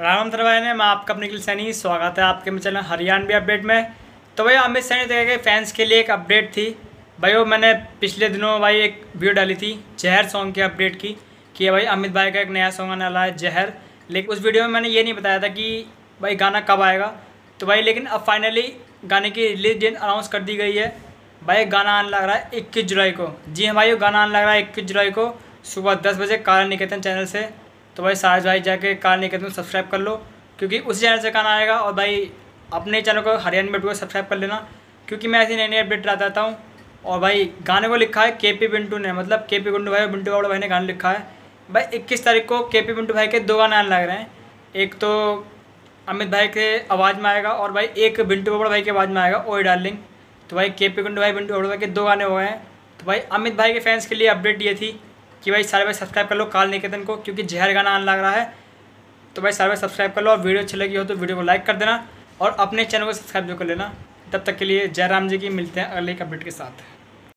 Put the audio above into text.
राम भाई ने मैं आपका अपने निकल सैनी स्वागत है आपके मेरे चैनल हरियाणवी अपडेट में तो भाई अमित सैनी देखा के फैंस के लिए एक अपडेट थी भाई वो मैंने पिछले दिनों भाई एक वीडियो डाली थी जहर सॉन्ग की अपडेट की कि भाई अमित भाई का एक नया सॉन्ग आने वाला है जहर लेकिन उस वीडियो में मैंने ये नहीं बताया था कि भाई गाना कब आएगा तो भाई लेकिन अब फाइनली गाने की रिलीज डेट अनाउंस कर दी गई है भाई गाना आने लग रहा है इक्कीस जुलाई को जी हाँ भाई गाना आने लग रहा है इक्कीस जुलाई को सुबह दस बजे कारण निकेतन चैनल से तो भाई साहज भाई जाके कार नहीं कहते हैं सब्सक्राइब कर लो क्योंकि उस चैनल से कान आएगा और भाई अपने चैनल को हरियाणा बिंटू को सब्सक्राइब कर लेना क्योंकि मैं ऐसी नई नई अपडेट लाता रहता हूँ और भाई गाने को लिखा है के पी बिंटू ने मतलब के पी बिंटू भाई और बिंटू बाबड़ा भाई ने गाना लिखा है भाई इक्कीस तारीख को के पी बिंटू भाई के दो गाने आने लग रहे हैं एक तो अमित भाई के आवाज़ में आएगा और भाई एक बिंटू बाबड़ भाई की आवाज़ में आएगा ओई डार्लिंग तो भाई के पी बिंटू भाई बिंटू बाबड़ भाई के दो गाने हुए हैं तो भाई अमित भाई के फैंस के लिए अपडेट ये थी कि भाई सारे भाई सब्सक्राइब कर लो काल निकेतन को क्योंकि जहर गाना आने लग रहा है तो भाई सारे भाई सब्सक्राइब कर लो और वीडियो अच्छी लगी हो तो वीडियो को लाइक कर देना और अपने चैनल को सब्सक्राइब जो कर लेना तब तक के लिए जयराम जी की मिलते हैं अगले एक अपडेट के साथ